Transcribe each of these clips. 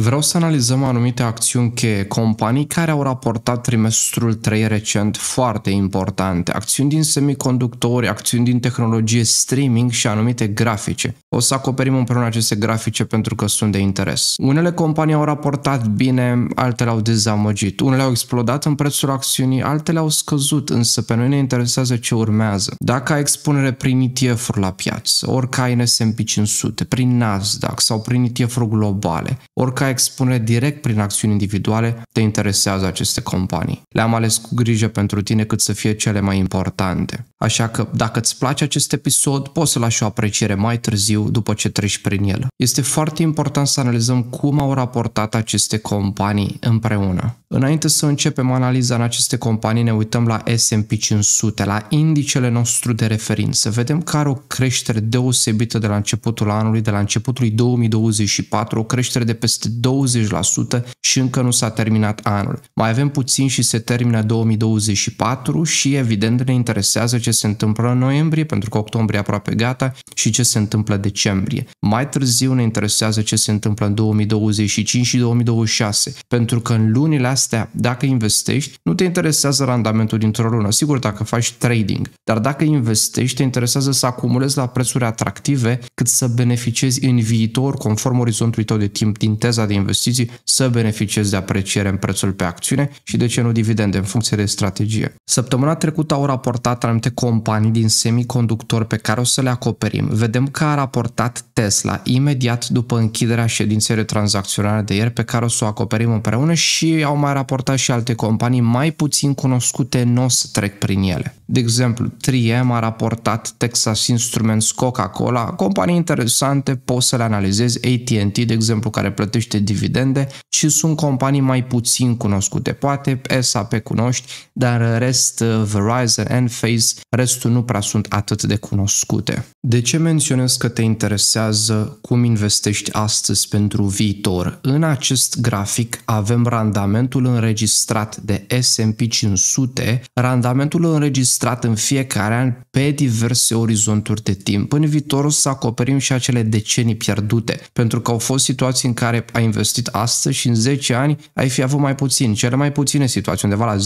Vreau să analizăm anumite acțiuni cheie, companii care au raportat trimestrul 3 recent foarte importante, acțiuni din semiconductori, acțiuni din tehnologie streaming și anumite grafice. O să acoperim împreună aceste grafice pentru că sunt de interes. Unele companii au raportat bine, altele au dezamăgit, unele au explodat în prețul acțiunii, altele au scăzut, însă pe noi ne interesează ce urmează. Dacă ai expunere prin ETF-uri la piață, orică ai în S&P 500, prin Nasdaq sau prin ETF-uri globale, orică ca expunere direct prin acțiuni individuale te interesează aceste companii. Le-am ales cu grijă pentru tine cât să fie cele mai importante. Așa că, dacă îți place acest episod, poți să lași o apreciere mai târziu după ce treci prin el. Este foarte important să analizăm cum au raportat aceste companii împreună. Înainte să începem analiza în aceste companii, ne uităm la S&P 500, la indicele nostru de referință. Vedem că are o creștere deosebită de la începutul anului, de la începutul 2024, o creștere de peste 20% și încă nu s-a terminat anul. Mai avem puțin și se termină 2024 și evident ne interesează ce se întâmplă în noiembrie, pentru că octombrie aproape gata și ce se întâmplă decembrie. Mai târziu ne interesează ce se întâmplă în 2025 și 2026, pentru că în lunile astea astea, dacă investești, nu te interesează randamentul dintr-o lună. Sigur, dacă faci trading, dar dacă investești, te interesează să acumulezi la prețuri atractive cât să beneficiezi în viitor, conform orizontului tău de timp din teza de investiții, să beneficiezi de apreciere în prețul pe acțiune și de ce nu dividende în funcție de strategie. Săptămâna trecută au raportat anumite companii din semiconductori pe care o să le acoperim. Vedem că a raportat Tesla imediat după închiderea ședinței de tranzacționare de ieri pe care o să o acoperim împreună și au mai mai și alte companii mai puțin cunoscute nu o să trec prin ele. De exemplu, 3M a raportat Texas Instruments Coca-Cola, companii interesante, poți să le analizezi, AT&T, de exemplu, care plătește dividende și sunt companii mai puțin cunoscute. Poate SAP cunoști, dar rest uh, Verizon, Enphase, restul nu prea sunt atât de cunoscute. De ce menționez că te interesează cum investești astăzi pentru viitor? În acest grafic avem randamentul randamentul înregistrat de S&P 500, randamentul înregistrat în fiecare an pe diverse orizonturi de timp. În viitor să acoperim și acele decenii pierdute, pentru că au fost situații în care ai investit astăzi și în 10 ani ai fi avut mai puțin, cele mai puține situații, undeva la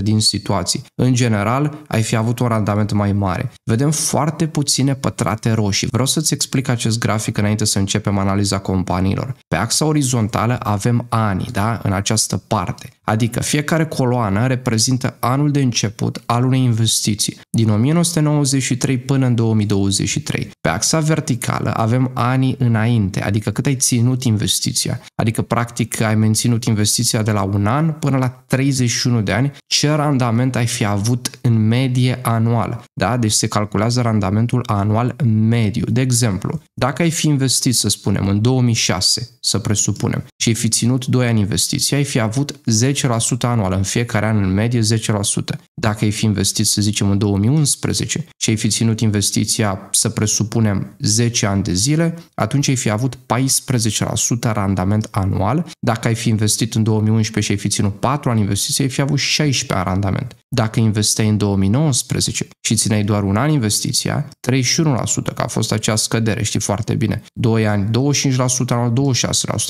10-12% din situații. În general, ai fi avut un randament mai mare. Vedem foarte puține pătrate roșii. Vreau să-ți explic acest grafic înainte să începem analiza companiilor. Pe axa orizontală avem ani, da? În în această parte. Adică fiecare coloană reprezintă anul de început al unei investiții, din 1993 până în 2023. Pe axa verticală avem anii înainte, adică cât ai ținut investiția. Adică practic ai menținut investiția de la un an până la 31 de ani, ce randament ai fi avut în medie anual. Da? Deci se calculează randamentul anual mediu. De exemplu, dacă ai fi investit, să spunem, în 2006, să presupunem, și ai fi ținut 2 ani investiții, ai fi avut 10 10% anual, în fiecare an în medie 10%. Dacă ai fi investit, să zicem, în 2011 și ai fi ținut investiția, să presupunem, 10 ani de zile, atunci ai fi avut 14% randament anual. Dacă ai fi investit în 2011 și ai fi ținut 4 ani investiție, ai fi avut 16 ani randament. Dacă investeai în 2019 și țineai doar un an investiția, 31%, că a fost acea scădere, știi foarte bine. 2 ani, 25%, anual 26%.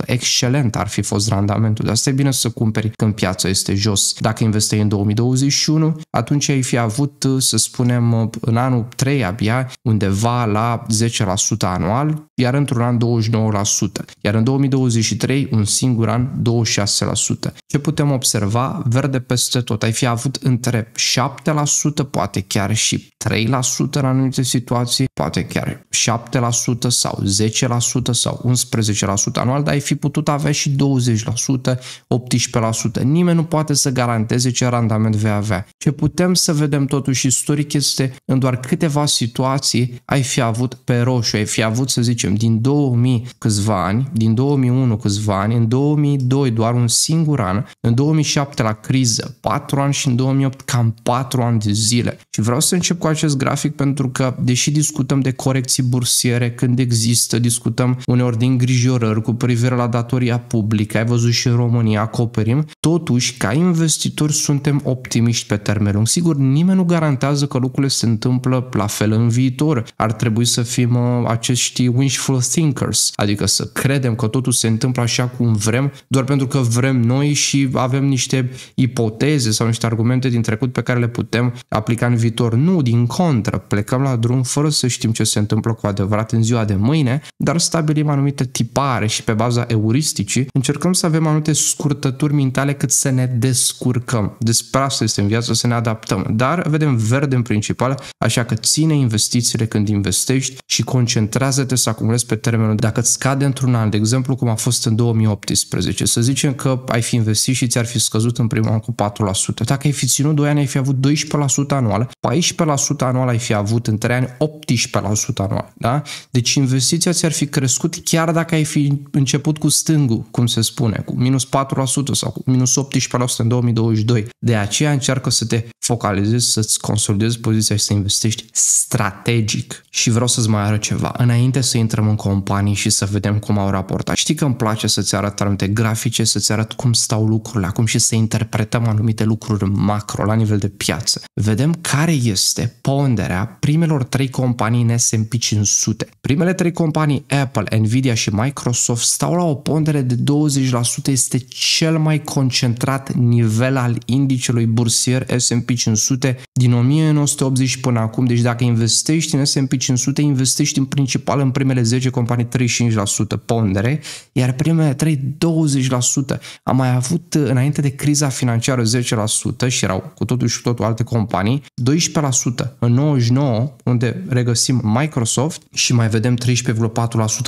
Excelent ar fi fost randamentul. De asta e bine să cumperi când piața este jos. Dacă investeai în 2021, atunci ai fi avut, uh, să spunem, uh, în anul 3 abia, undeva la 10% anual, iar într-un an 29%, iar în 2023, un singur an, 26%. Ce putem observa? Verde peste tot. Ai fi avut între 7%, poate chiar și 3% în anumite situații, poate chiar 7% sau 10% sau 11% anual, dar ai fi putut avea și 20%, 18%, nimeni nu poate să garanteze ce randament vei avea. Ce putem să vedem totuși istoric este în doar câteva situații ai fi avut pe roșu, ai fi avut să zicem din 2000 câțiva ani, din 2001 câțiva ani, în 2002 doar un singur an, în 2007 la criză 4 ani și în 2008 cam 4 ani de zile. Și vreau să încep cu acest grafic pentru că deși discutăm de corecții bursiere când există, discutăm uneori din îngrijorări cu privire la datoria publică, ai văzut și în România, acoperim, tot totuși, ca investitori, suntem optimiști pe termen lung. Sigur, nimeni nu garantează că lucrurile se întâmplă la fel în viitor. Ar trebui să fim uh, acești wishful thinkers, adică să credem că totul se întâmplă așa cum vrem, doar pentru că vrem noi și avem niște ipoteze sau niște argumente din trecut pe care le putem aplica în viitor. Nu, din contră, plecăm la drum fără să știm ce se întâmplă cu adevărat în ziua de mâine, dar stabilim anumite tipare și pe baza euristicii încercăm să avem anumite scurtături mintale decât să ne descurcăm. Despre asta este în viață, să ne adaptăm. Dar vedem verde în principal, așa că ține investițiile când investești și concentrează-te să acumulezi pe termenul. Dacă îți scade într-un an, de exemplu cum a fost în 2018, să zicem că ai fi investit și ți-ar fi scăzut în primul an cu 4%. Dacă ai fi ținut 2 ani, ai fi avut 12% anual, 14% anual ai fi avut în 3 ani, 18% anual. Da? Deci investiția ți-ar fi crescut chiar dacă ai fi început cu stângul, cum se spune, cu minus 4% sau cu minus plus 18% în 2022. De aceea încearcă să te focalizezi, să-ți consolidezi poziția și să investești strategic. Și vreau să-ți mai arăt ceva. Înainte să intrăm în companii și să vedem cum au raportat. Știi că îmi place să-ți arăt anumite grafice, să-ți arăt cum stau lucrurile acum și să interpretăm anumite lucruri macro la nivel de piață. Vedem care este ponderea primelor trei companii în S&P 500. Primele trei companii, Apple, Nvidia și Microsoft, stau la o pondere de 20%, este cel mai concentrat concentrat nivel al indicelui bursier S&P 500 din 1980 până acum. Deci dacă investești în S&P 500, investești în principal în primele 10 companii 35% pondere, iar primele 3 20%. Am mai avut uh, înainte de criza financiară 10% și erau cu totul și totul alte companii, 12% în 99 unde regăsim Microsoft și mai vedem 13,4%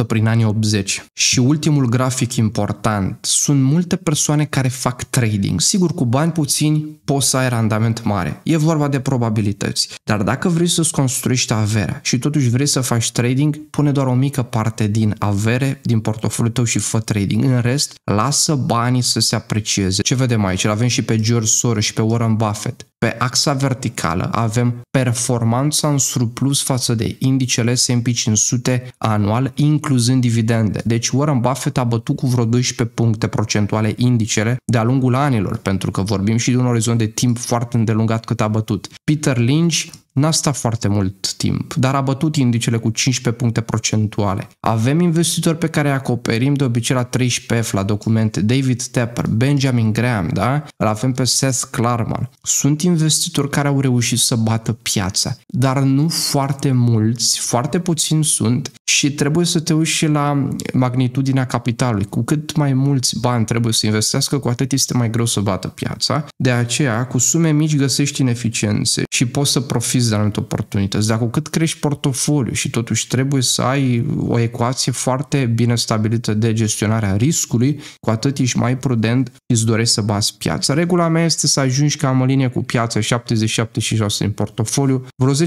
prin anii 80. Și ultimul grafic important, sunt multe persoane care fac fac trading. Sigur, cu bani puțini poți să ai randament mare. E vorba de probabilități. Dar dacă vrei să-ți construiești averea și totuși vrei să faci trading, pune doar o mică parte din avere din portofoliul tău și fă trading. În rest, lasă banii să se aprecieze. Ce vedem aici? L avem și pe George Soros și pe Warren Buffett. Pe axa verticală avem performanța în surplus față de indicele S&P 500 anual, incluzând dividende. Deci Warren Buffett a bătut cu vreo 12 puncte procentuale indicele de-a lungul anilor, pentru că vorbim și de un orizont de timp foarte îndelungat cât a bătut. Peter Lynch n-a stat foarte mult timp, dar a bătut indicele cu 15 puncte procentuale. Avem investitori pe care îi acoperim de obicei la 13 F la documente, David Tepper, Benjamin Graham, da? Îl avem pe Seth Klarman. Sunt investitori care au reușit să bată piața, dar nu foarte mulți, foarte puțini sunt și trebuie să te uiți și la magnitudinea capitalului. Cu cât mai mulți bani trebuie să investească, cu atât este mai greu să bată piața. De aceea, cu sume mici găsești ineficiențe și poți să profiți pierzi anumite oportunități, dacă cu cât crești portofoliu și totuși trebuie să ai o ecuație foarte bine stabilită de gestionarea riscului, cu atât ești mai prudent, îți dorești să bați piața. Regula mea este să ajungi cam în linie cu piața 77 76 în portofoliu, vreo 10%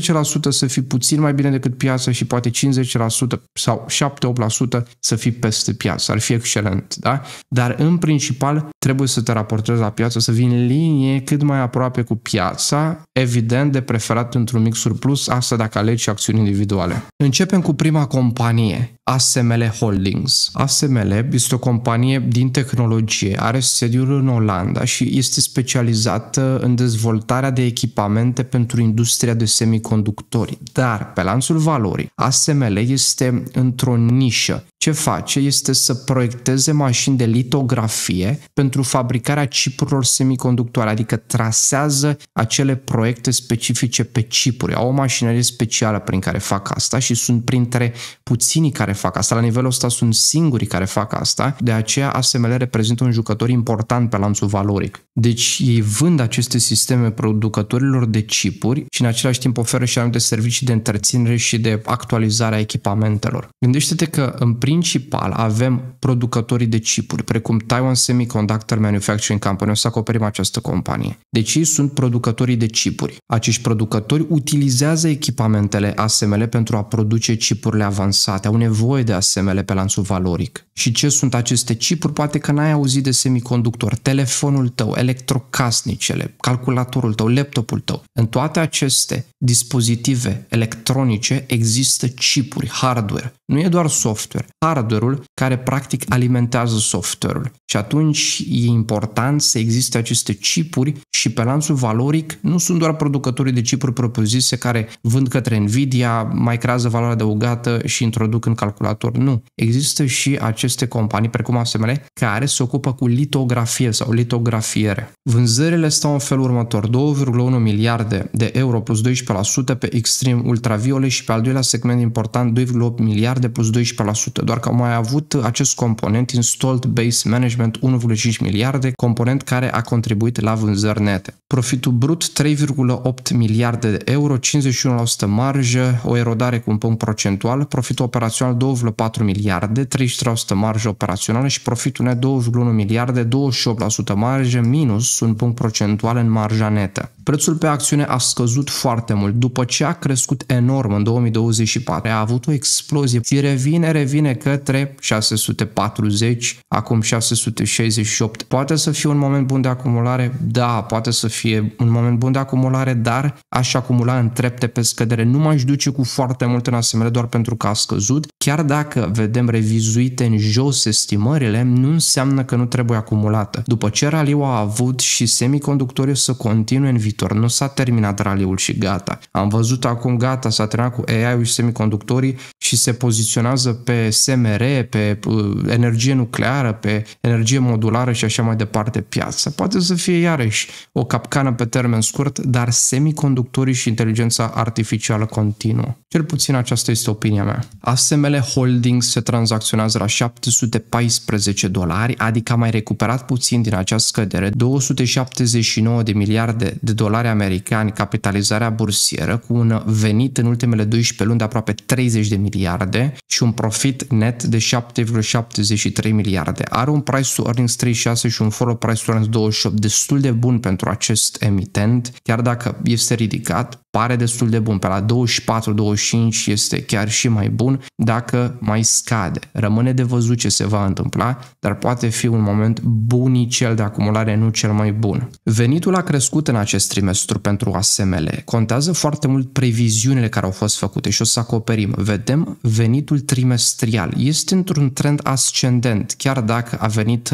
să fii puțin mai bine decât piața și poate 50% sau 7-8% să fii peste piață. Ar fi excelent, da? Dar în principal trebuie să te raportezi la piață, să vii în linie cât mai aproape cu piața, evident de preferat într-un mic surplus, asta dacă alegi și acțiuni individuale. Începem cu prima companie. ASML Holdings. ASML este o companie din tehnologie, are sediul în Olanda și este specializată în dezvoltarea de echipamente pentru industria de semiconductori. Dar, pe lanțul valorii, ASML este într-o nișă. Ce face este să proiecteze mașini de litografie pentru fabricarea cipurilor semiconductoare, adică trasează acele proiecte specifice pe cipuri. Au o mașinărie specială prin care fac asta și sunt printre puținii care fac asta. La nivelul ăsta sunt singurii care fac asta, de aceea ASML reprezintă un jucător important pe lanțul valoric. Deci ei vând aceste sisteme producătorilor de chipuri și în același timp oferă și anumite servicii de întreținere și de actualizare a echipamentelor. Gândește-te că în principal avem producătorii de chipuri, precum Taiwan Semiconductor Manufacturing Company, o să acoperim această companie. Deci ei sunt producătorii de chipuri. Acești producători utilizează echipamentele ASML pentru a produce chipurile avansate, au nevoie nevoie de asemele pe lanțul valoric. Și ce sunt aceste chipuri? Poate că n-ai auzit de semiconductor, telefonul tău, electrocasnicele, calculatorul tău, laptopul tău. În toate aceste dispozitive electronice există chipuri, hardware. Nu e doar software. Hardware-ul care practic alimentează software-ul. Și atunci e important să existe aceste chipuri și pe lanțul valoric nu sunt doar producătorii de chipuri propriu-zise care vând către Nvidia, mai creează valoare adăugată și introduc în calculator. Nu. Există și aceste companii, precum ASML, care se ocupă cu litografie sau litografiere. Vânzările stau în felul următor. 2,1 miliarde de euro plus 12% pe Extreme Ultraviole și pe al doilea segment important 2,8 miliarde plus 12%. Doar că au mai avut acest component Installed Base Management management 1,5 miliarde, component care a contribuit la vânzări nete. Profitul brut 3,8 miliarde de euro, 51% marjă, o erodare cu un punct procentual, profitul operațional 2,4 miliarde, 33% marjă operațională și profitul net 2,1 miliarde, 28% marjă, minus un punct procentual în marja netă prețul pe acțiune a scăzut foarte mult. După ce a crescut enorm în 2024, a avut o explozie și revine, revine către 640, acum 668. Poate să fie un moment bun de acumulare? Da, poate să fie un moment bun de acumulare, dar aș acumula în trepte pe scădere. Nu m-aș duce cu foarte mult în asemenea doar pentru că a scăzut, Chiar dacă vedem revizuite în jos estimările, nu înseamnă că nu trebuie acumulată. După ce raliul a avut și semiconductorii să continue în viitor, nu s-a terminat raliul și gata. Am văzut acum gata, s-a terminat cu AI-ul și semiconductorii și se poziționează pe SMR, pe uh, energie nucleară, pe energie modulară și așa mai departe piața. Poate să fie iarăși o capcană pe termen scurt, dar semiconductorii și inteligența artificială continuă. Cel puțin aceasta este opinia mea. ASML acțiunile holdings se tranzacționează la 714 dolari, adică a mai recuperat puțin din această scădere, 279 de miliarde de dolari americani capitalizarea bursieră, cu un venit în ultimele 12 luni de aproape 30 de miliarde și un profit net de 7,73 miliarde. Are un price to earnings 36 și un follow price to earnings 28 destul de bun pentru acest emitent, chiar dacă este ridicat, pare destul de bun. Pe la 24-25 este chiar și mai bun dacă mai scade. Rămâne de văzut ce se va întâmpla, dar poate fi un moment bunicel de acumulare, nu cel mai bun. Venitul a crescut în acest trimestru pentru ASML. Contează foarte mult previziunile care au fost făcute și o să acoperim. Vedem venitul trimestrial. Este într-un trend ascendent, chiar dacă a venit,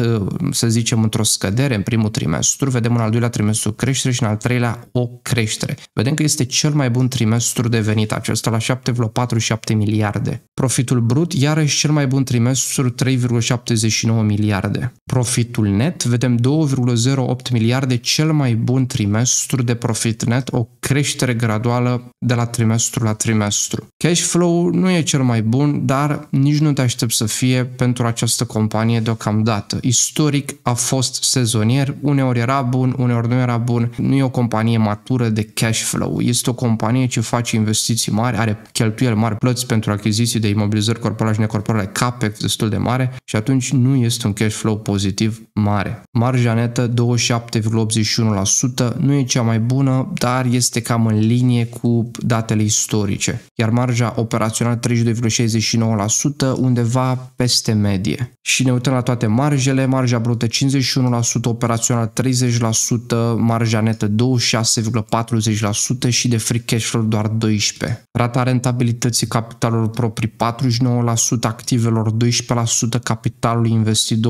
să zicem, într-o scădere în primul trimestru, vedem în al doilea trimestru creștere și în al treilea o creștere. Vedem că este cel mai bun trimestru de venit, acesta la 7,47 miliarde. Profitul brut, iarăși cel mai bun trimestru, 3,79 miliarde. Profitul net, vedem 2,08 miliarde, cel mai bun trimestru de profit net, o creștere graduală de la trimestru la trimestru. Cash flow nu e cel mai bun, dar nici nu te aștepți să fie pentru această companie deocamdată. Istoric a fost sezonier, uneori era bun, uneori nu era bun, nu e o companie matură de cash flow. E este o companie ce face investiții mari, are cheltuieli mari, plăți pentru achiziții de imobilizări corporale și necorporale, capex destul de mare și atunci nu este un cash flow pozitiv mare. Marja netă 27,81% nu e cea mai bună, dar este cam în linie cu datele istorice. Iar marja operațională 32,69% undeva peste medie. Și ne uităm la toate marjele, marja brută 51%, operațională 30%, marja netă 26,40% și și de free cash flow doar 12. Rata rentabilității capitalului proprii 49%, activelor 12%, capitalul investit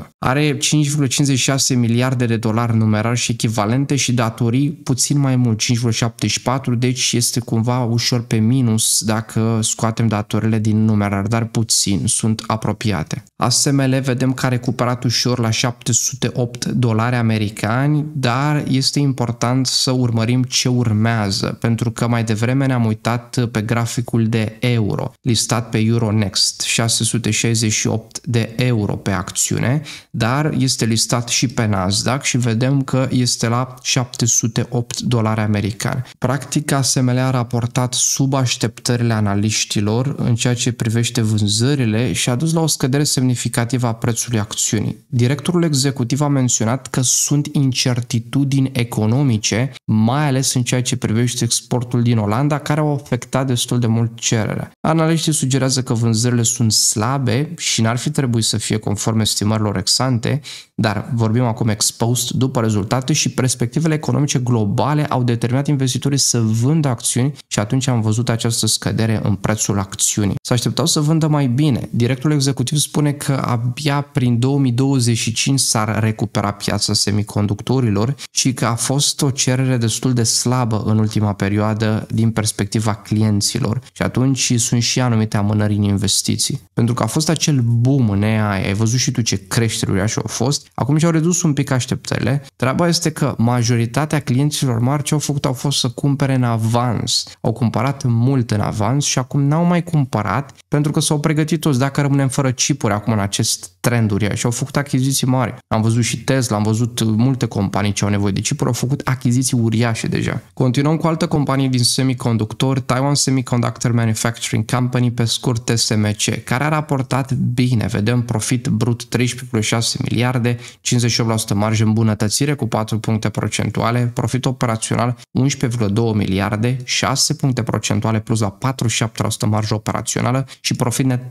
26,31%. Are 5,56 miliarde de dolari numerar și echivalente și datorii puțin mai mult, 5,74, deci este cumva ușor pe minus dacă scoatem datorile din numerar, dar puțin, sunt apropiate. ASML vedem că a recuperat ușor la 708 dolari americani, dar este important să urmărim ce urmează, pentru că mai devreme ne-am uitat pe graficul de euro, listat pe Euronext, 668 de euro pe acțiune, dar este listat și pe Nasdaq și vedem că este la 708 dolari americani. Practic, ASML a raportat sub așteptările analiștilor în ceea ce privește vânzările și a dus la o scădere semnificativă a prețului acțiunii. Directorul executiv a menționat că sunt incertitudini economice mai ales în ceea ce privește exportul din Olanda, care au afectat destul de mult cererea. Analiștii sugerează că vânzările sunt slabe și n-ar fi trebuit să fie conform estimărilor exante, dar vorbim acum exposed după rezultate și perspectivele economice globale au determinat investitorii să vândă acțiuni și atunci am văzut această scădere în prețul acțiunii. Să așteptau să vândă mai bine. Directorul executiv spune că abia prin 2025 s-ar recupera piața semiconductorilor și că a fost o cerere destul de slabă în ultima perioadă din perspectiva clienților și atunci sunt și anumite amânări în investiții. Pentru că a fost acel boom în AI, ai văzut și tu ce creșteri uriașe au fost, Acum și-au redus un pic așteptările. Treaba este că majoritatea clienților mari ce au făcut au fost să cumpere în avans. Au cumpărat mult în avans și acum n-au mai cumpărat pentru că s-au pregătit toți. Dacă rămânem fără chipuri acum în acest trend uriaș, au făcut achiziții mari. Am văzut și Tesla, am văzut multe companii ce au nevoie de chipuri, au făcut achiziții uriașe deja. Continuăm cu altă companie din semiconductor, Taiwan Semiconductor Manufacturing Company, pe scurt TSMC, care a raportat bine, vedem profit brut 13,6 miliarde, 58% marjă îmbunătățire cu 4 puncte procentuale, profit operațional 11,2 miliarde, 6 puncte procentuale plus la 47% marjă operațională și profit net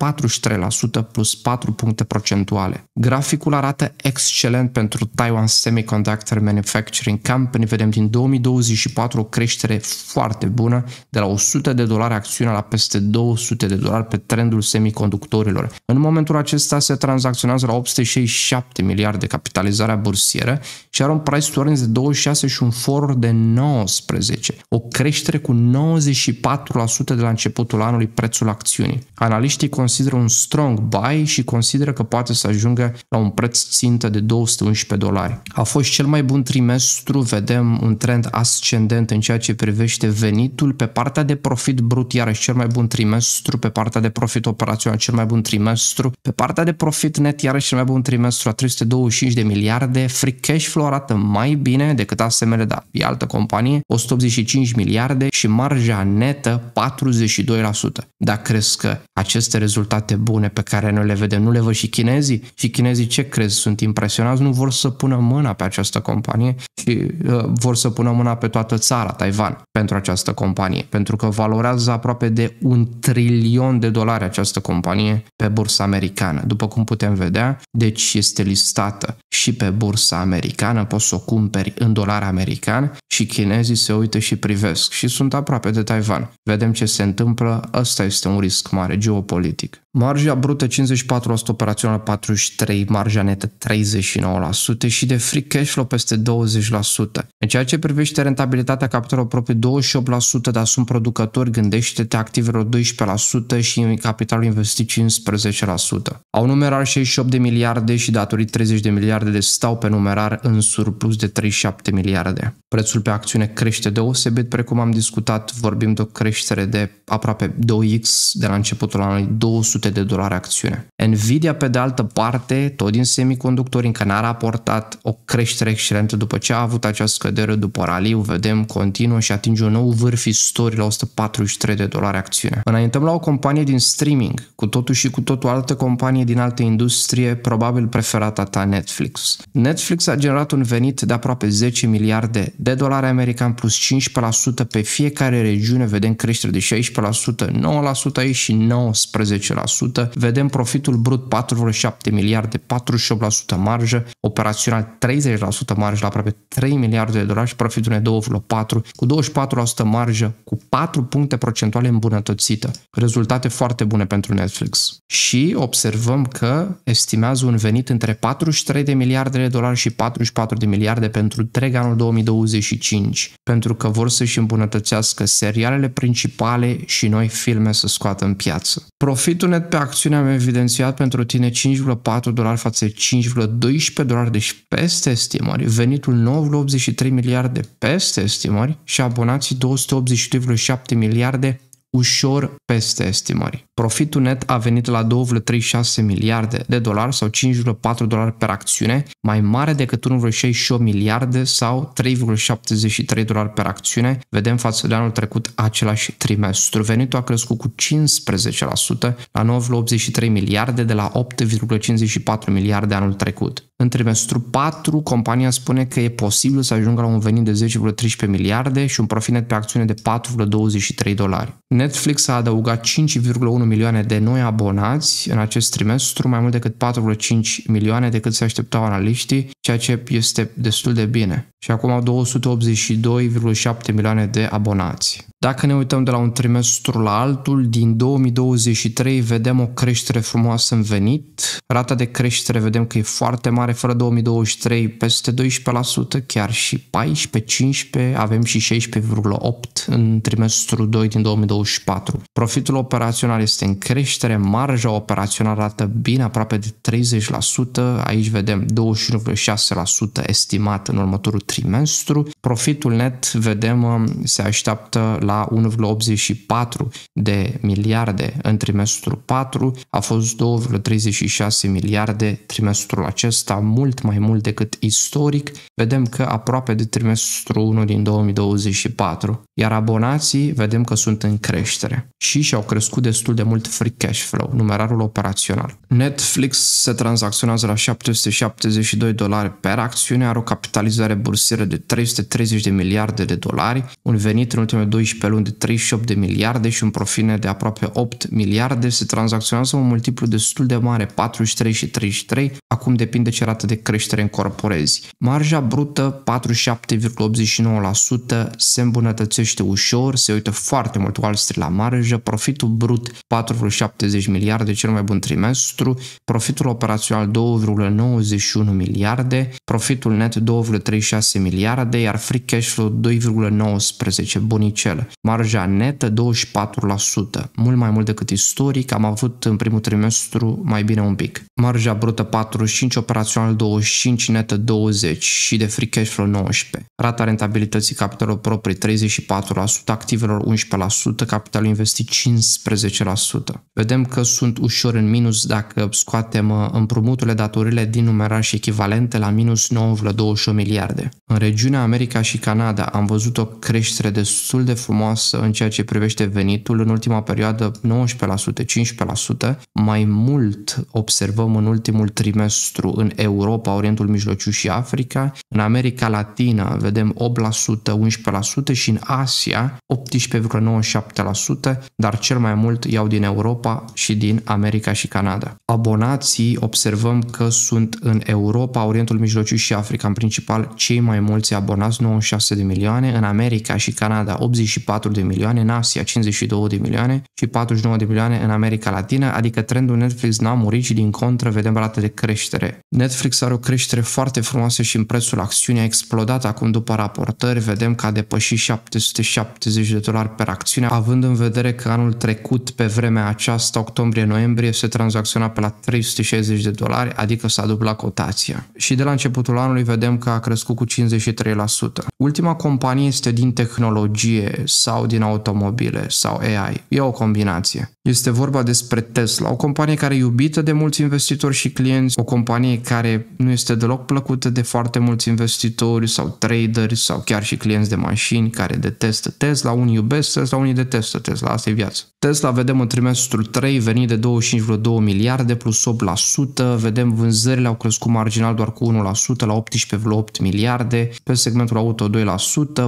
43% plus 4 puncte procentuale. Graficul arată excelent pentru Taiwan Semiconductor Manufacturing Company. Vedem din 2024 o creștere foarte bună de la 100 de dolari acțiunea la peste 200 de dolari pe trendul semiconductorilor. În momentul acesta se tranzacționează la 867 miliarde miliarde capitalizarea bursieră și are un price to earnings de 26 și un forward de 19. O creștere cu 94% de la începutul anului prețul acțiunii. Analiștii consideră un strong buy și consideră că poate să ajungă la un preț țintă de 211 dolari. A fost cel mai bun trimestru, vedem un trend ascendent în ceea ce privește venitul pe partea de profit brut, iarăși cel mai bun trimestru pe partea de profit operațional, cel mai bun trimestru pe partea de profit net, iarăși cel mai bun trimestru a 320 125 de miliarde, free cash flow arată mai bine decât ASML, da, e altă companie, 185 miliarde și marja netă 42%. Dar crezi că aceste rezultate bune pe care noi le vedem, nu le văd și chinezii? Și chinezii ce crezi? Sunt impresionați? Nu vor să pună mâna pe această companie și uh, vor să pună mâna pe toată țara, Taiwan, pentru această companie, pentru că valorează aproape de un trilion de dolari această companie pe bursa americană, după cum putem vedea, deci este listat cotă și pe bursa americană, poți să o cumperi în dolar american și chinezii se uită și privesc și sunt aproape de Taiwan. Vedem ce se întâmplă, ăsta este un risc mare geopolitic. Marja brută 54%, operațională 43%, marja netă 39% și de free cash flow peste 20%. În ceea ce privește rentabilitatea capitalului propriu 28%, dar sunt producători, gândește-te activelor 12% și capitalul investit 15%. Au numeral 68 de miliarde și datorii 30 30 de miliarde, deci stau pe numerar în surplus de 37 miliarde. Prețul pe acțiune crește deosebit, precum am discutat, vorbim de o creștere de aproape 2x de la începutul anului, 200 de dolari acțiune. Nvidia, pe de altă parte, tot din semiconductori, încă n-a raportat o creștere excelentă după ce a avut această scădere după raliu, vedem, continuă și atinge un nou vârf istoric la 143 de dolari acțiune. Înaintăm la o companie din streaming, cu totul și cu totul altă companie din altă industrie, probabil preferata ta Netflix. Netflix a generat un venit de aproape 10 miliarde de dolari americani plus 15% pe fiecare regiune, vedem creștere de 16%, 9% aici și 19%, vedem profitul brut 4,7 miliarde, 48% marjă, operațional 30% marjă la aproape 3 miliarde de dolari și profitul net 2,4 cu 24% marjă, cu 4 puncte procentuale îmbunătățită. Rezultate foarte bune pentru Netflix. Și observăm că estimează un venit între 4 43 de miliarde de dolari și 44 de miliarde pentru întreg anul 2025, pentru că vor să-și îmbunătățească serialele principale și noi filme să scoată în piață. Profitul net pe acțiune am evidențiat pentru tine 5,4 dolari față de 5,12 dolari, deci peste estimări, venitul 9,83 miliarde peste estimări și abonații 282,7 miliarde ușor peste estimări. Profitul net a venit la 2,36 miliarde de dolari sau 5,4 dolari per acțiune, mai mare decât 1,68 miliarde sau 3,73 dolari per acțiune, vedem față de anul trecut același trimestru. Venitul a crescut cu 15% la 9,83 miliarde de la 8,54 miliarde anul trecut. În trimestru 4, compania spune că e posibil să ajungă la un venit de 10,13 miliarde și un profit net pe acțiune de 4,23 dolari. Net Netflix a adăugat 5,1 milioane de noi abonați în acest trimestru, mai mult decât 4,5 milioane decât se așteptau analiștii, ceea ce este destul de bine. Și acum au 282,7 milioane de abonați. Dacă ne uităm de la un trimestru la altul, din 2023 vedem o creștere frumoasă în venit. Rata de creștere vedem că e foarte mare fără 2023, peste 12%, chiar și 14, 15, avem și 16,8 în trimestru 2 din 2024. Profitul operațional este în creștere, marja operațională arată bine, aproape de 30%, aici vedem 21,6% estimat în următorul trimestru. Profitul net vedem se așteaptă la 1,84 de miliarde în trimestrul 4, a fost 2,36 miliarde trimestrul acesta, mult mai mult decât istoric, vedem că aproape de trimestrul 1 din 2024, iar abonații vedem că sunt în creștere și și-au crescut destul de mult free cash flow, numerarul operațional. Netflix se tranzacționează la 772 dolari per acțiune, are o capitalizare bursieră de 330 de miliarde de dolari, un venit în ultimele 12 12 luni de 38 de miliarde și un profit de aproape 8 miliarde, se tranzacționează un multiplu destul de mare, 43 și 33, acum depinde ce rată de creștere încorporezi. Marja brută 47,89% se îmbunătățește ușor, se uită foarte mult Wall Street la marjă, profitul brut 4,70 miliarde, cel mai bun trimestru, profitul operațional 2,91 miliarde, profitul net 2,36 miliarde, iar free cash flow 2,19 bunicel marja netă 24%, mult mai mult decât istoric, am avut în primul trimestru mai bine un pic. Marja brută 45, operațional 25, netă 20 și de free cash flow 19. Rata rentabilității capitalului proprii 34%, activelor 11%, capitalul investit 15%. Vedem că sunt ușor în minus dacă scoatem uh, împrumuturile, datorile din numerar și echivalente la minus 9,28 miliarde. În regiunea America și Canada am văzut o creștere destul de frumoasă frumoasă în ceea ce privește venitul în ultima perioadă 19%, 15%. Mai mult observăm în ultimul trimestru în Europa, Orientul Mijlociu și Africa. În America Latina vedem 8%, 11% și în Asia 18,97%, dar cel mai mult iau din Europa și din America și Canada. Abonații observăm că sunt în Europa, Orientul Mijlociu și Africa în principal cei mai mulți abonați, 96 de milioane, în America și Canada 84 54 de milioane, în Asia 52 de milioane și 49 de milioane în America Latină, adică trendul Netflix n-a murit și din contră vedem rate de creștere. Netflix are o creștere foarte frumoasă și în prețul acțiunii a explodat acum după raportări, vedem că a depășit 770 de dolari per acțiune, având în vedere că anul trecut, pe vremea aceasta, octombrie-noiembrie, se tranzacționa pe la 360 de dolari, adică s-a dublat cotația. Și de la începutul anului vedem că a crescut cu 53%. Ultima companie este din tehnologie, sau din automobile sau AI. E o combinație. Este vorba despre Tesla, o companie care e iubită de mulți investitori și clienți, o companie care nu este deloc plăcută de foarte mulți investitori sau traderi sau chiar și clienți de mașini care detestă Tesla, unii iubesc Tesla, unii detestă Tesla, asta e viața. Tesla vedem în trimestrul 3 venit de 25,2 miliarde plus 8%, vedem vânzările au crescut marginal doar cu 1% la 18,8 miliarde, pe segmentul auto 2%,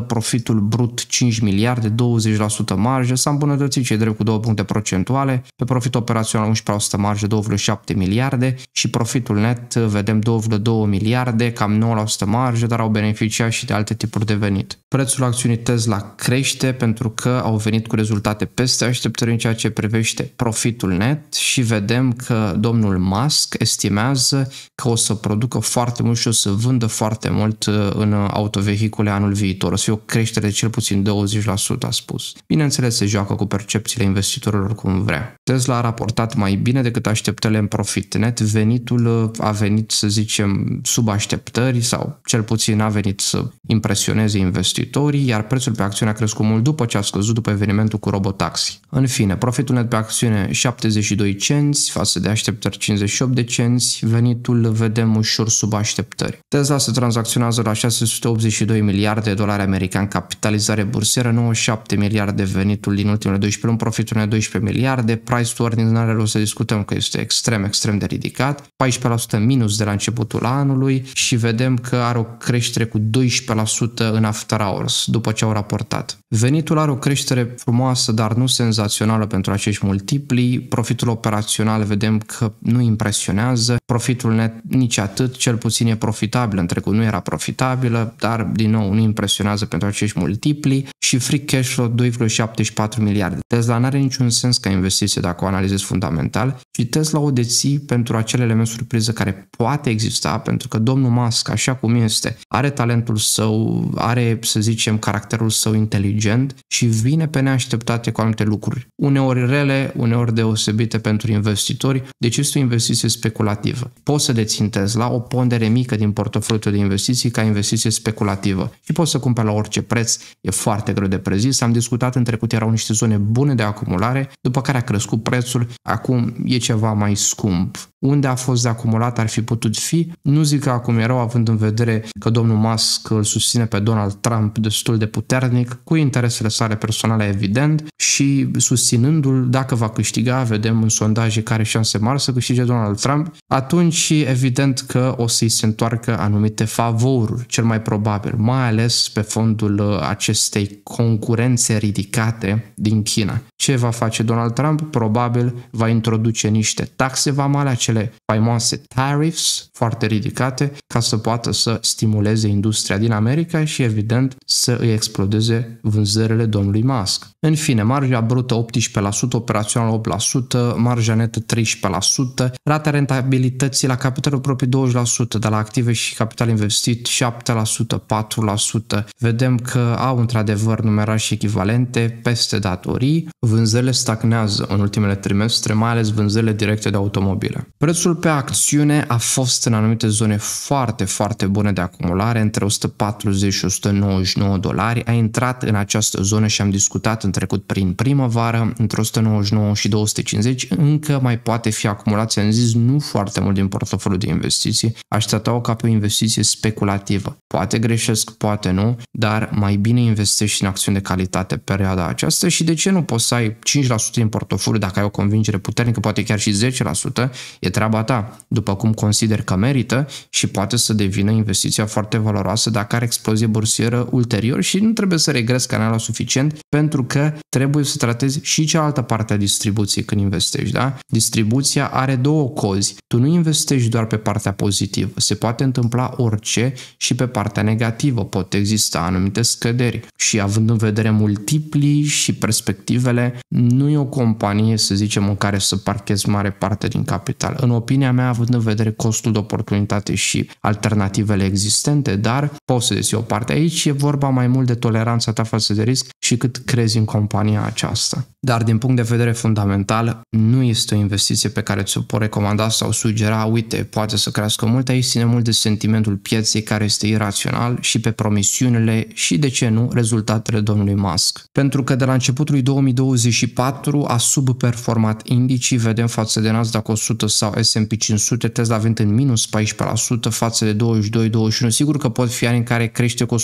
profitul brut 5 miliarde, 20% marjă, s-a îmbunătățit cei drept cu 2 puncte procentuale, pe profit operațional 11% marjă, 2,7 miliarde și profitul net vedem 2,2 miliarde, cam 9% marjă, dar au beneficiat și de alte tipuri de venit. Prețul acțiunii Tesla crește pentru că au venit cu rezultate peste așteptări drepturi în ceea ce privește profitul net și vedem că domnul Musk estimează că o să producă foarte mult și o să vândă foarte mult uh, în autovehicule anul viitor. O să fie o creștere de cel puțin 20%, a spus. Bineînțeles, se joacă cu percepțiile investitorilor cum vrea. Tesla a raportat mai bine decât așteptările în profit net. Venitul uh, a venit, să zicem, sub așteptări sau cel puțin a venit să impresioneze investitorii, iar prețul pe acțiune a crescut mult după ce a scăzut după evenimentul cu robotaxi. În fine, profitul net pe acțiune 72 cenți față de așteptări 58 de cenți, venitul vedem ușor sub așteptări. Tesla se tranzacționează la 682 miliarde de dolari americani, capitalizare bursieră 97 miliarde venitul din ultimele 12 luni, profitul net 12 miliarde, price to earnings n-are să discutăm că este extrem, extrem de ridicat, 14% minus de la începutul anului și vedem că are o creștere cu 12% în after hours după ce au raportat. Venitul are o creștere frumoasă, dar nu senzațională operațională pentru acești multipli, profitul operațional vedem că nu impresionează, profitul net nici atât, cel puțin e profitabil, în trecut nu era profitabilă, dar din nou nu impresionează pentru acești multipli și free cash flow 2,74 miliarde. Tesla nu are niciun sens ca investiție dacă o analizezi fundamental și Tesla o deții pentru acel element surpriză care poate exista pentru că domnul Musk, așa cum este, are talentul său, are, să zicem, caracterul său inteligent și vine pe neașteptate cu anumite lucruri uneori rele, uneori deosebite pentru investitori, deci este o investiție speculativă. Poți să deții Tesla o pondere mică din portofoliul de investiții ca investiție speculativă și poți să cumperi la orice preț, e foarte greu de prezis. Am discutat în trecut, erau niște zone bune de acumulare, după care a crescut prețul, acum e ceva mai scump. Unde a fost de acumulat ar fi putut fi, nu zic că acum erau având în vedere că domnul Musk îl susține pe Donald Trump destul de puternic, cu interesele sale personale evident și susține susținându-l dacă va câștiga, vedem în sondaje care șanse mari să câștige Donald Trump, atunci evident că o să-i se întoarcă anumite favoruri, cel mai probabil, mai ales pe fondul uh, acestei concurențe ridicate din China. Ce va face Donald Trump? Probabil va introduce niște taxe vamale, acele faimoase tariffs foarte ridicate, ca să poată să stimuleze industria din America și evident să îi explodeze vânzările domnului Musk. În fine, marja brută 18 18%, operațional 8%, marja netă 13%, rata rentabilității la capitalul propriu 20%, dar la active și capital investit 7%, 4%. Vedem că au într-adevăr numerași echivalente peste datorii, vânzările stagnează în ultimele trimestre, mai ales vânzările directe de automobile. Prețul pe acțiune a fost în anumite zone foarte, foarte bune de acumulare, între 140 și 199 dolari, a intrat în această zonă și am discutat în trecut prin primăvară, seara între 199 și 250 încă mai poate fi acumulat, am zis, nu foarte mult din portofoliul de investiții, aș trata-o ca pe o investiție speculativă. Poate greșesc, poate nu, dar mai bine investești în acțiuni de calitate perioada aceasta și de ce nu poți să ai 5% din portofoliu dacă ai o convingere puternică, poate chiar și 10%, e treaba ta, după cum consider că merită și poate să devină investiția foarte valoroasă dacă are explozie bursieră ulterior și nu trebuie să regresi canalul suficient pentru că trebuie să tratezi și cealaltă parte a distribuției când investești, da? Distribuția are două cozi. Tu nu investești doar pe partea pozitivă, se poate întâmpla orice și pe partea negativă pot exista anumite scăderi. Și având în vedere multiplii și perspectivele, nu e o companie, să zicem, în care să parchezi mare parte din capital. În opinia mea, având în vedere costul de oportunitate și alternativele existente, dar poți să desi o parte. Aici e vorba mai mult de toleranța ta față de risc și cât crezi în compania aceasta dar din punct de vedere fundamental nu este o investiție pe care ți-o pot recomanda sau sugera, uite, poate să crească mult, aici ține mult de sentimentul pieței care este irațional și pe promisiunile și, de ce nu, rezultatele domnului Musk. Pentru că de la începutul lui 2024 a subperformat indicii, vedem față de Nasdaq 100 sau S&P 500, Tesla vând în minus 14% față de 22-21, sigur că pot fi ani în care crește cu 100%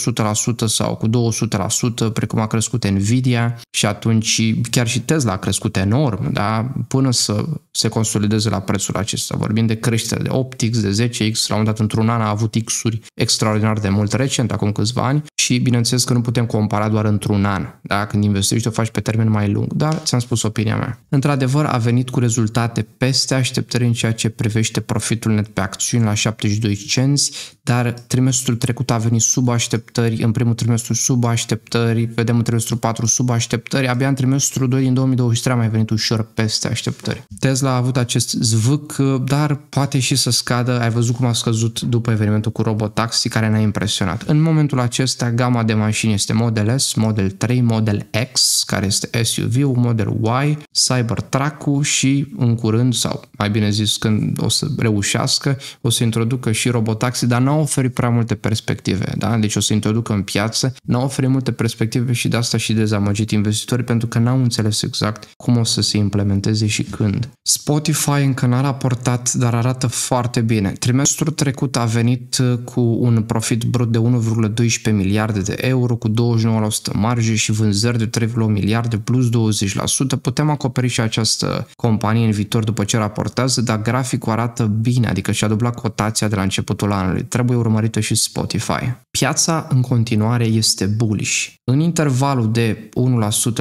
sau cu 200%, precum a crescut Nvidia și atunci chiar chiar și Tesla a crescut enorm, da? până să se consolideze la prețul acesta. Vorbim de creștere de 8x, de 10x, la un dat într-un an a avut x-uri extraordinar de mult recent, acum câțiva ani, și bineînțeles că nu putem compara doar într-un an. Da? Când investești, o faci pe termen mai lung, dar ți-am spus opinia mea. Într-adevăr, a venit cu rezultate peste așteptări în ceea ce privește profitul net pe acțiuni la 72 cenți, dar trimestrul trecut a venit sub așteptări, în primul trimestru sub așteptări, vedem în trimestru 4 sub așteptări, abia în trimestru 2 2 din 2023 a mai venit ușor peste așteptări. Tesla a avut acest zvâc, dar poate și să scadă. Ai văzut cum a scăzut după evenimentul cu robotaxi care ne-a impresionat. În momentul acesta, gama de mașini este Model S, Model 3, Model X, care este SUV-ul, Model Y, Cybertruck-ul și în curând, sau mai bine zis când o să reușească, o să introducă și robotaxi, dar n au oferit prea multe perspective. Da? Deci o să introducă în piață, n au oferit multe perspective și de asta și dezamăgit investitorii pentru că n-au înțeles înțeles exact cum o să se implementeze și când. Spotify încă n-a raportat, dar arată foarte bine. Trimestrul trecut a venit uh, cu un profit brut de 1,12 miliarde de euro, cu 29% marge și vânzări de 3,1 miliarde plus 20%. Putem acoperi și această companie în viitor după ce raportează, dar graficul arată bine, adică și-a dublat cotația de la începutul anului. Trebuie urmărită și Spotify. Piața în continuare este bullish. În intervalul de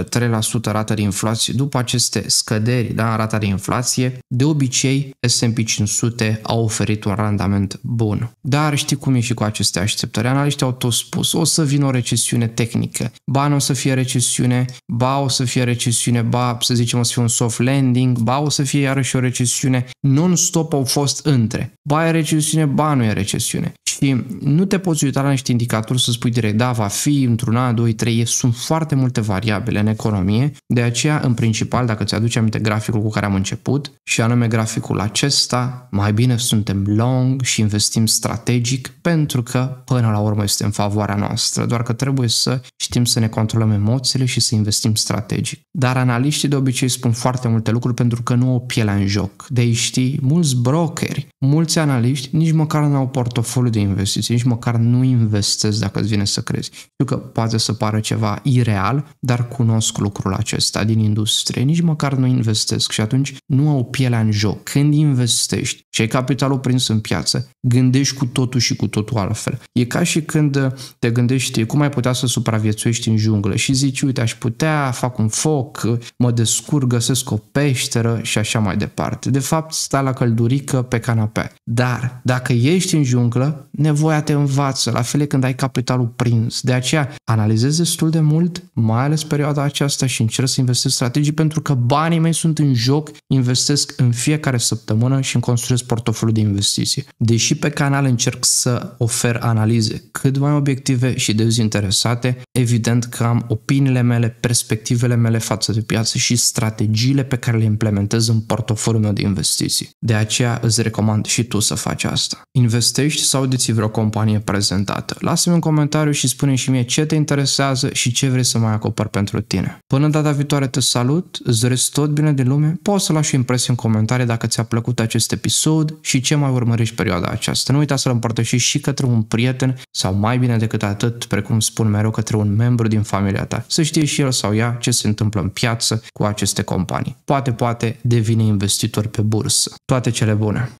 1%-3% rată de inflație, după aceste scăderi da, în rata de inflație, de obicei S&P 500 a oferit un randament bun. Dar știi cum e și cu aceste așteptări. Analiștii au tot spus, o să vină o recesiune tehnică, ba nu o să fie recesiune, ba o să fie recesiune, ba să zicem o să fie un soft landing, ba o să fie iarăși o recesiune. Non-stop au fost între. Ba e recesiune, ba nu e recesiune. Și nu te poți uita la niște indicatori să spui direct, da, va fi într-un an, doi, trei, sunt foarte multe variabile în economie, de aceea, în principal, dacă ți-aduce aminte graficul cu care am început, și anume graficul acesta, mai bine suntem long și investim strategic pentru că, până la urmă, este în favoarea noastră, doar că trebuie să știm să ne controlăm emoțiile și să investim strategic. Dar analiștii de obicei spun foarte multe lucruri pentru că nu au pielea în joc. De ei știi, mulți brokeri, mulți analiști nici măcar nu au portofoliu de investiții, nici măcar nu investez dacă îți vine să crezi. Știu că poate să pară ceva ireal, dar cunosc lucrul acesta din industrie, nici măcar nu investesc și atunci nu au pielea în joc. Când investești și ai capitalul prins în piață, gândești cu totul și cu totul altfel. E ca și când te gândești cum ai putea să supraviețuiești în junglă și zici, uite, aș putea, fac un foc, mă descurg, găsesc o peșteră și așa mai departe. De fapt, stai la căldurică pe canapea. Dar dacă ești în junglă, nevoia te învață, la fel când ai capitalul prins. De aceea analizez destul de mult, mai ales perioada aceasta și încerc să investesc strategii pentru că banii mei sunt în joc, investesc în fiecare săptămână și îmi construiesc portofoliul de investiții. Deși pe canal încerc să ofer analize cât mai obiective și dezinteresate, evident că am opiniile mele, perspectivele mele față de piață și strategiile pe care le implementez în portofoliul meu de investiții. De aceea îți recomand și tu să faci asta. Investești sau deții cunoscuți vreo companie prezentată. Lasă-mi un comentariu și spune și mie ce te interesează și ce vrei să mai acopăr pentru tine. Până data viitoare te salut, îți doresc tot bine de lume, poți să lași o impresie în comentarii dacă ți-a plăcut acest episod și ce mai urmărești perioada aceasta. Nu uita să-l împărtășești și către un prieten sau mai bine decât atât, precum spun mereu, către un membru din familia ta. Să știe și el sau ea ce se întâmplă în piață cu aceste companii. Poate, poate devine investitor pe bursă. Toate cele bune!